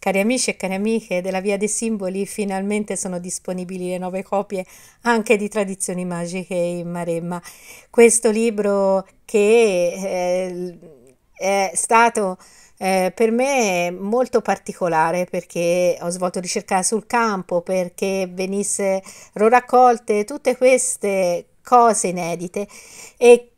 Cari amici e cari amiche della Via dei Simboli, finalmente sono disponibili le nuove copie anche di Tradizioni Magiche in Maremma. Questo libro che eh, è stato eh, per me molto particolare perché ho svolto ricerca sul campo perché venissero raccolte tutte queste cose inedite e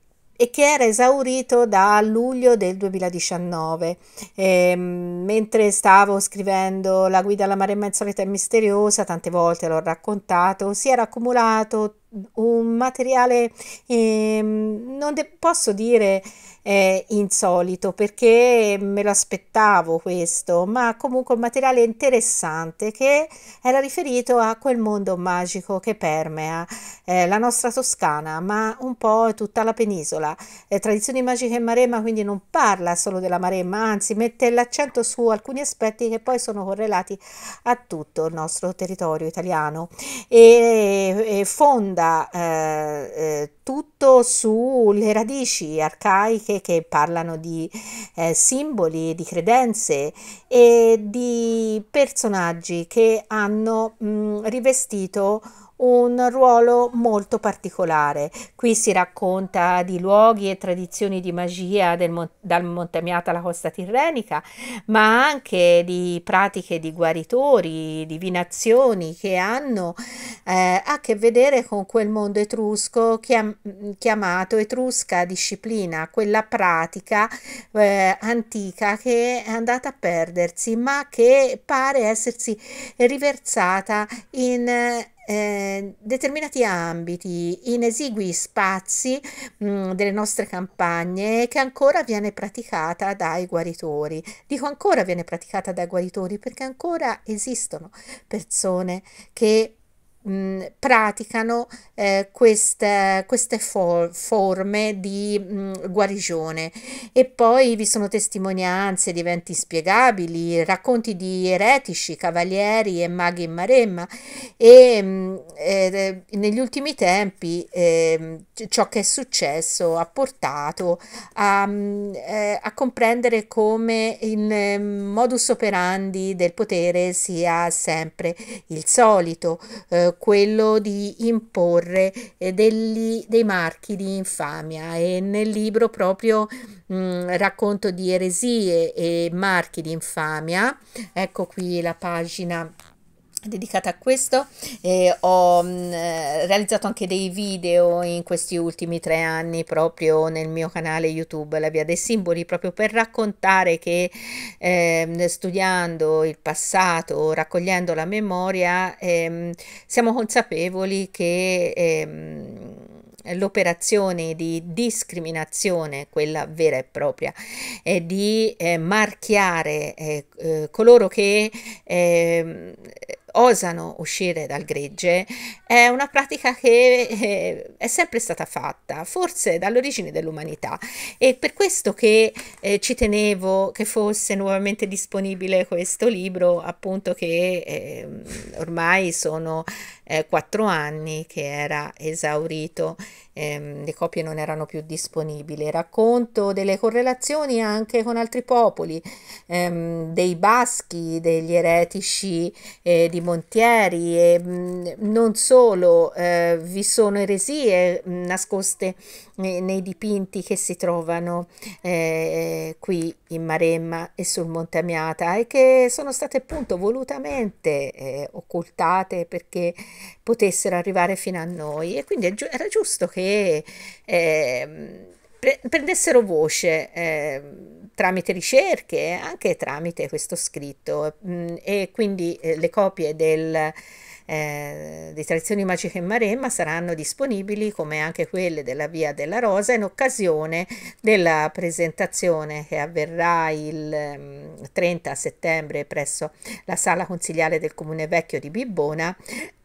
e che era esaurito da luglio del 2019. E, ehm, mentre stavo scrivendo La guida alla mare insolita e misteriosa, tante volte l'ho raccontato, si era accumulato un materiale, eh, non posso dire eh, insolito perché me lo aspettavo questo, ma comunque un materiale interessante che era riferito a quel mondo magico che permea eh, la nostra Toscana, ma un po' tutta la penisola. Eh, tradizioni magiche e Maremma quindi non parla solo della Maremma, anzi mette l'accento su alcuni aspetti che poi sono correlati a tutto il nostro territorio italiano e, e fonda eh, eh, tutto sulle radici arcaiche anche che parlano di eh, simboli, di credenze e di personaggi che hanno mh, rivestito un ruolo molto particolare. Qui si racconta di luoghi e tradizioni di magia del, dal Montamiata alla costa tirrenica, ma anche di pratiche di guaritori, divinazioni che hanno eh, a che vedere con quel mondo etrusco chiam chiamato etrusca disciplina, quella pratica eh, antica che è andata a perdersi, ma che pare essersi riversata in eh, determinati ambiti, in esigui spazi mh, mm, delle nostre campagne che ancora viene praticata dai guaritori. Dico ancora viene praticata dai guaritori perché ancora esistono persone che mh, praticano eh, queste, queste for forme di mh, guarigione e poi vi sono testimonianze di eventi spiegabili, racconti di eretici, cavalieri e maghi in maremma e mh, eh, negli ultimi tempi eh, ciò che è successo ha portato a, eh, a comprendere come il ehm, modus operandi del potere sia sempre il solito, eh, quello di imporre eh, degli, dei marchi di infamia e nel libro proprio mh, mm, racconto di eresie e marchi di infamia, ecco qui la pagina dedicata a questo mm, eh, ho mh, realizzato anche dei video in questi ultimi tre anni proprio nel mio canale youtube la via dei simboli proprio per raccontare che eh, studiando il passato raccogliendo la memoria eh, siamo consapevoli che ehm, l'operazione di discriminazione, quella vera e propria, è di eh, marchiare eh, eh, coloro che ehm, osano uscire dal gregge, è una pratica che eh, è sempre stata fatta, forse dall'origine dell'umanità. E per questo che eh, ci tenevo che fosse nuovamente disponibile questo libro, appunto che eh, ormai sono eh, anni che era esaurito, ehm, le copie non erano più disponibili. Racconto delle correlazioni anche con altri popoli, ehm, dei baschi, degli eretici eh, di Montieri e mh, mm, non solo, eh, vi sono eresie mh, mm, nascoste nei, eh, nei, dipinti che si trovano eh, qui in Maremma e sul Monte Amiata e che sono state appunto volutamente eh, occultate perché potessero arrivare fino a noi e quindi era giusto che eh, prendessero voce eh, tramite ricerche, anche tramite questo scritto mm, e quindi eh, le copie del, eh, di Tradizioni Magiche in Maremma saranno disponibili come anche quelle della Via della Rosa in occasione della presentazione che avverrà il 30 mm, settembre presso la Sala Consigliale del Comune Vecchio di Bibbona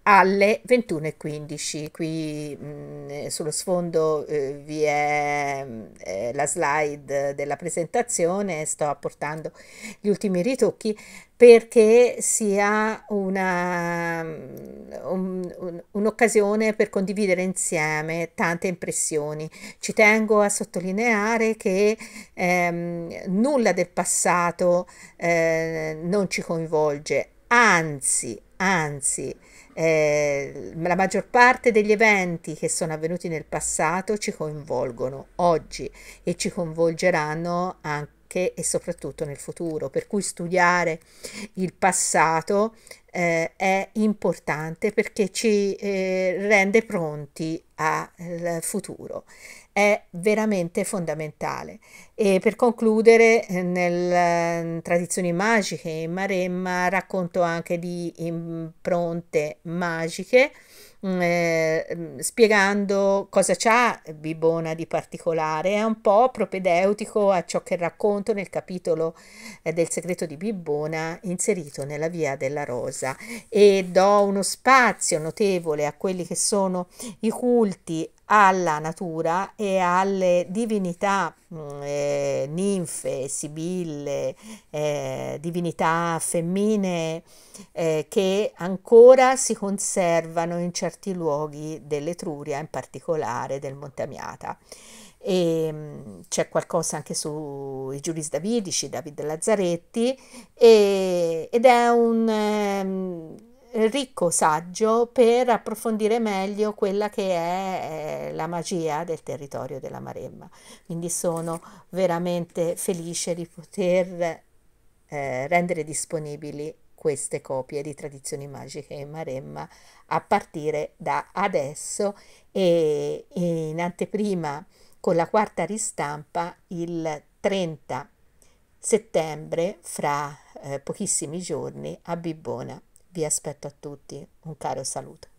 alle 21.15. Qui mh, mm, eh, sullo sfondo eh, vi è mm, eh, la slide della presentazione, sto apportando gli ultimi ritocchi perché sia un'occasione mm, un, un per condividere insieme tante impressioni. Ci tengo a sottolineare che ehm, nulla del passato eh, non ci coinvolge, anzi Anzi, eh, la maggior parte degli eventi che sono avvenuti nel passato ci coinvolgono oggi e ci coinvolgeranno anche anche e soprattutto nel futuro, per cui studiare il passato eh, è importante perché ci eh, rende pronti al futuro. È veramente fondamentale. E per concludere, eh, nelle mm, Tradizioni magiche in Maremma racconto anche di impronte magiche Mm, eh, mm, spiegando cosa c'ha Bibona di particolare, è un po' propedeutico a ciò che racconto nel capitolo eh, del segreto di Bibbona inserito nella Via della Rosa e do uno spazio notevole a quelli che sono i culti alla natura e alle divinità mm, eh, ninfe, sibille, eh, divinità femmine eh, che ancora si conservano in certi luoghi dell'Etruria, in particolare del Montamiata. E, mm, c'è qualcosa anche sui Giuris Davidici, David Lazzaretti, e, ed è un, ehm, ricco saggio per approfondire meglio quella che è eh, la magia del territorio della Maremma. Quindi sono veramente felice di poter eh, rendere disponibili queste copie di tradizioni magiche in Maremma a partire da adesso e in anteprima con la quarta ristampa il 30 settembre fra eh, pochissimi giorni a Bibbona. Vi aspetto a tutti un caro saluto.